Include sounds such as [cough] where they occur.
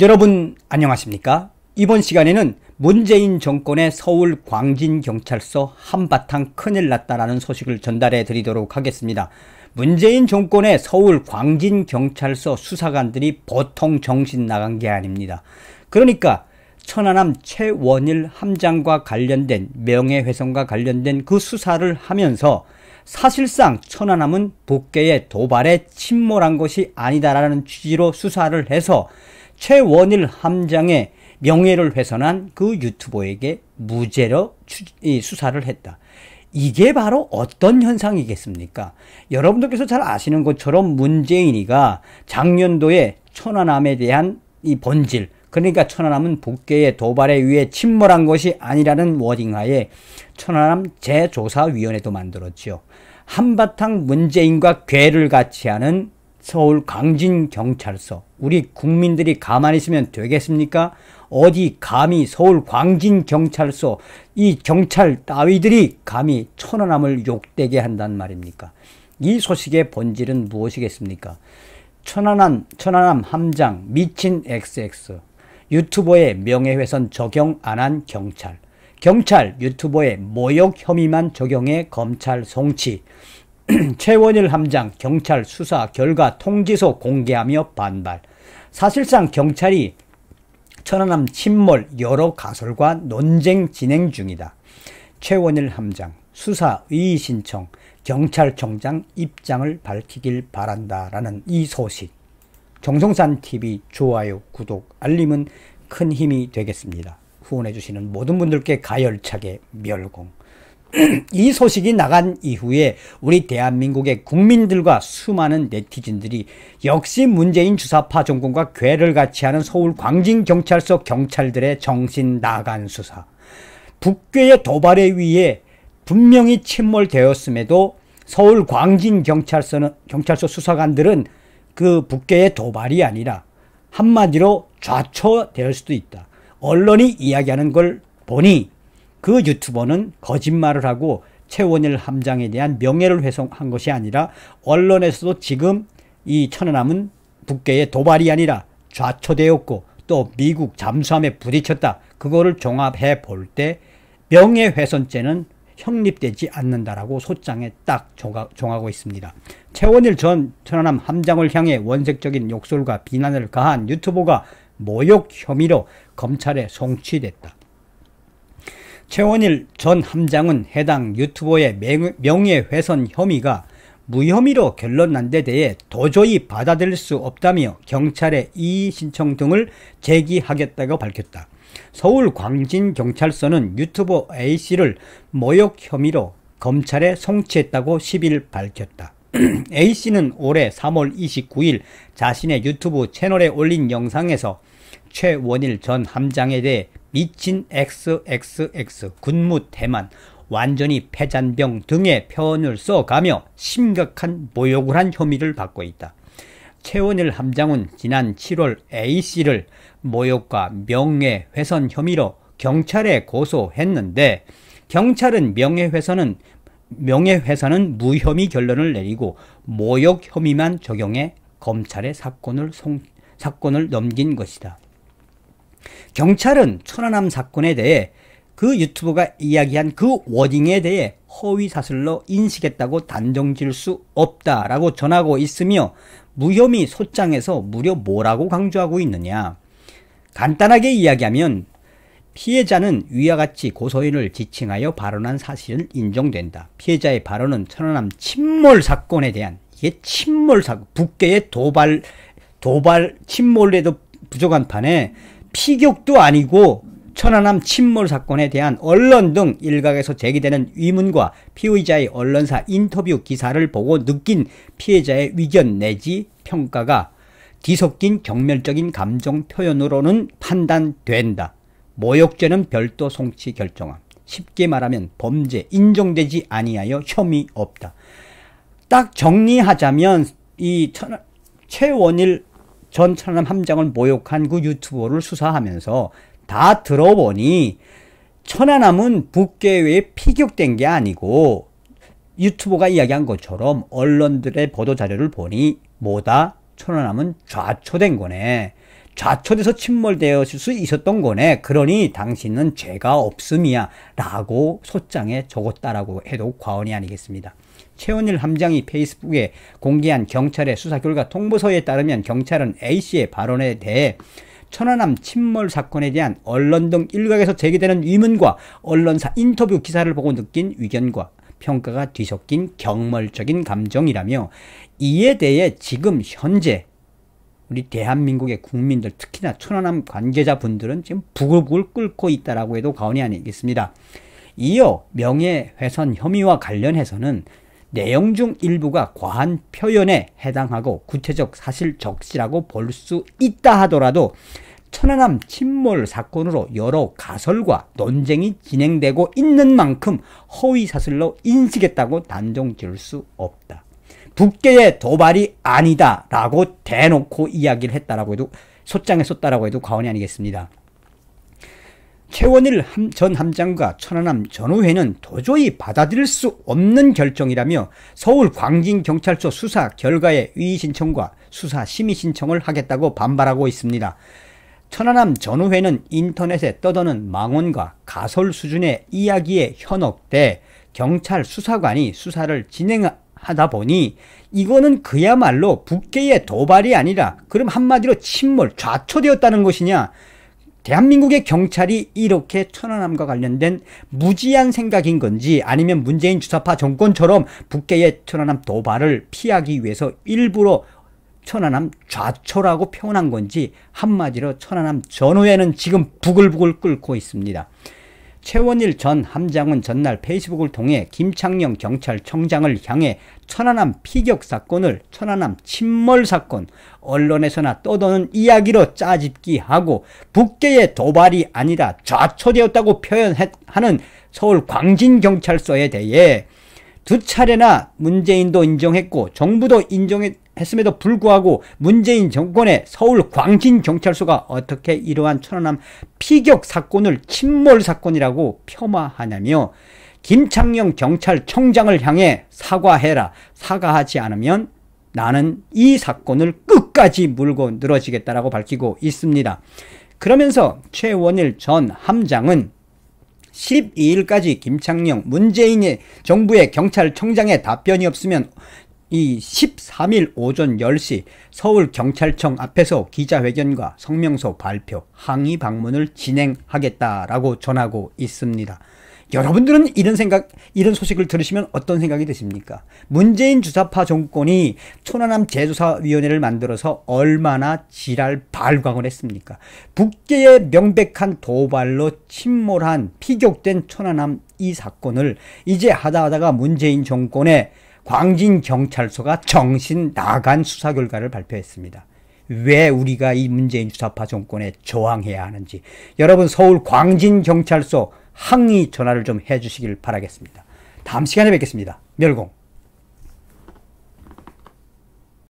여러분 안녕하십니까? 이번 시간에는 문재인 정권의 서울 광진경찰서 한바탕 큰일 났다라는 소식을 전달해 드리도록 하겠습니다. 문재인 정권의 서울 광진경찰서 수사관들이 보통 정신 나간 게 아닙니다. 그러니까 천안함 최원일 함장과 관련된 명예훼손과 관련된 그 수사를 하면서 사실상 천안함은 북계의 도발에 침몰한 것이 아니다라는 취지로 수사를 해서 최원일 함장의 명예를 훼손한 그 유튜버에게 무죄로 수사를 했다. 이게 바로 어떤 현상이겠습니까? 여러분들께서 잘 아시는 것처럼 문재인이가 작년도에 천안함에 대한 이 본질, 그러니까 천안함은 북계의 도발에 의해 침몰한 것이 아니라는 워딩하에 천안함 재조사위원회도 만들었지요. 한바탕 문재인과 괴를 같이 하는 서울 광진경찰서. 우리 국민들이 가만히 있으면 되겠습니까? 어디 감히 서울 광진경찰서, 이 경찰 따위들이 감히 천안함을 욕되게 한단 말입니까? 이 소식의 본질은 무엇이겠습니까? 천안함, 천안함 함장, 미친 XX, 유튜버의 명예훼손 적용 안한 경찰, 경찰 유튜버의 모욕 혐의만 적용해 검찰 송치, [clears throat] 최원일 함장 경찰 수사 결과 통지서 공개하며 반발. 사실상 경찰이 천안함 침몰 여러 가설과 논쟁 진행 중이다. 최원일 함장 수사 의의 신청 경찰청장 입장을 밝히길 바란다라는 이 소식. 정성산 TV 좋아요, 구독, 알림은 큰 힘이 되겠습니다. 후원해 주시는 모든 분들께 가열차게 멸공. [clears throat] 이 소식이 나간 이후에 우리 대한민국의 국민들과 수많은 네티즌들이 역시 문재인 주사파 정권과 괴를 같이 하는 서울 광진경찰서 경찰들의 정신 나간 수사 북괴의 도발에 의해 분명히 침몰되었음에도 서울 광진경찰서는 경찰서 수사관들은 그 북괴의 도발이 아니라 한마디로 좌초될 수도 있다. 언론이 이야기하는 걸 보니 그 유튜버는 거짓말을 하고 최원일 함장에 대한 명예를 훼손한 것이 아니라 언론에서도 지금 이 천안함은 북괴의 도발이 아니라 좌초되었고 또 미국 잠수함에 부딪혔다. 그거를 종합해 볼 때 명예훼손죄는 형립되지 않는다라고 소장에 딱종하고 있습니다. 최원일 전 천안함 함장을 향해 원색적인 욕설과 비난을 가한 유튜버가 모욕 혐의로 검찰에 송치됐다. 최원일 전 함장은 해당 유튜버의 명예훼손 혐의가 무혐의로 결론난 데 대해 도저히 받아들일 수 없다며 경찰에 이의 신청 등을 제기하겠다고 밝혔다. 서울 광진경찰서는 유튜버 A씨를 모욕 혐의로 검찰에 송치했다고 10일 밝혔다. [clears throat] A씨는 올해 3월 29일 자신의 유튜브 채널에 올린 영상에서 최원일 전 함장에 대해 미친 XXX 군무 대만 완전히 패잔병 등의 표현을 써가며 심각한 모욕을 한 혐의를 받고 있다. 최원일 함장은 지난 7월 A씨를 모욕과 명예훼손 혐의로 경찰에 고소했는데 경찰은 명예훼손은 명예훼손은 무혐의 결론을 내리고 모욕 혐의만 적용해 검찰의 사건을 송, 사건을 넘긴 것이다. 경찰은 천안함 사건에 대해 그 유튜버가 이야기한 그 워딩에 대해 허위사실로 인식했다고 단정 지을 수 없다라고 전하고 있으며 무혐의 소장에서 무려 뭐라고 강조하고 있느냐. 간단하게 이야기하면 피해자는 위와 같이 고소인을 지칭하여 발언한 사실은 인정된다. 피해자의 발언은 천안함 침몰 사건에 대한 이게 침몰 사건, 북괴의 도발, 도발, 침몰에도 부족한 판에 피격도 아니고 천안함 침몰 사건에 대한 언론 등 일각에서 제기되는 의문과 피의자의 언론사 인터뷰 기사를 보고 느낀 피해자의 위견 내지 평가가 뒤섞인 경멸적인 감정 표현으로는 판단된다. 모욕죄는 별도 송치 결정함. 쉽게 말하면 범죄 인정되지 아니하여 혐의 없다. 딱 정리하자면 이 천, 최원일 전 천안함 함장을 모욕한 그 유튜버를 수사하면서 다 들어보니 천안함은 북계외에 피격된 게 아니고 유튜버가 이야기한 것처럼 언론들의 보도 자료를 보니 뭐다 천안함은 좌초된 거네. 좌초돼서 침몰되었을 수 있었던 거네. 그러니 당신은 죄가 없음이야. 라고 소장에 적었다라고 해도 과언이 아니겠습니다. 최원일 함장이 페이스북에 공개한 경찰의 수사 결과 통보서에 따르면 경찰은 A씨의 발언에 대해 천안함 침몰 사건에 대한 언론 등 일각에서 제기되는 위문과 언론사 인터뷰 기사를 보고 느낀 의견과 평가가 뒤섞인 경멸적인 감정이라며 이에 대해 지금 현재 우리 대한민국의 국민들 특히나 천안함 관계자분들은 지금 부글부글 끓고 있다라고 해도 과언이 아니겠습니다. 이어 명예훼손 혐의와 관련해서는 내용 중 일부가 과한 표현에 해당하고 구체적 사실 적시라고 볼 수 있다 하더라도 천안함 침몰 사건으로 여러 가설과 논쟁이 진행되고 있는 만큼 허위사실로 인식했다고 단정 지을 수 없다. 북계의 도발이 아니다 라고 대놓고 이야기를 했다라고 해도 소장에 썼다라고 해도 과언이 아니겠습니다. 최원일 전 함장과 천안함 전우회는 도저히 받아들일 수 없는 결정이라며 서울 광진경찰서 수사 결과에 위의신청과 수사 심의신청을 하겠다고 반발하고 있습니다. 천안함 전우회는 인터넷에 떠도는 망언과 가설 수준의 이야기에 현혹돼 경찰 수사관이 수사를 진행 하다 보니 이거는 그야말로 북계의 도발이 아니라 그럼 한마디로 침몰, 좌초되었다는 것이냐 대한민국의 경찰이 이렇게 천안함과 관련된 무지한 생각인 건지 아니면 문재인 주사파 정권처럼 북계의 천안함 도발을 피하기 위해서 일부러 천안함 좌초라고 표현한 건지 한마디로 천안함 전후에는 지금 부글부글 끓고 있습니다. 최원일 전 함장은 전날 페이스북을 통해 김창룡 경찰청장을 향해 천안함 피격 사건을 천안함 침몰 사건 언론에서나 떠도는 이야기로 짜집기하고 북계의 도발이 아니라 좌초되었다고 표현하는 서울 광진경찰서에 대해 두 차례나 문재인도 인정했고 정부도 인정했 했음에도 불구하고 문재인 정권의 서울 광진경찰서가 어떻게 이러한 천안함 피격 사건을 침몰 사건이라고 폄하하냐며 김창룡 경찰청장을 향해 사과해라 사과하지 않으면 나는 이 사건을 끝까지 물고 늘어지겠다라고 밝히고 있습니다 그러면서 최원일 전 함장은 12일까지 김창룡 문재인의 정부의 경찰청장의 답변이 없으면 이 13일 오전 10시 서울경찰청 앞에서 기자회견과 성명서 발표, 항의 방문을 진행하겠다라고 전하고 있습니다. 여러분들은 이런 생각, 이런 소식을 들으시면 어떤 생각이 드십니까? 문재인 주사파 정권이 초나남 재조사위원회를 만들어서 얼마나 지랄 발광을 했습니까? 북계의 명백한 도발로 침몰한 피격된 초나남 이 사건을 이제 하다 하다가 문재인 정권의 광진경찰서가 정신 나간 수사 결과를 발표했습니다. 왜 우리가 이 문재인 주사파 정권에 저항해야 하는지 여러분 서울 광진경찰서 항의 전화를 좀 해주시길 바라겠습니다. 다음 시간에 뵙겠습니다. 멸공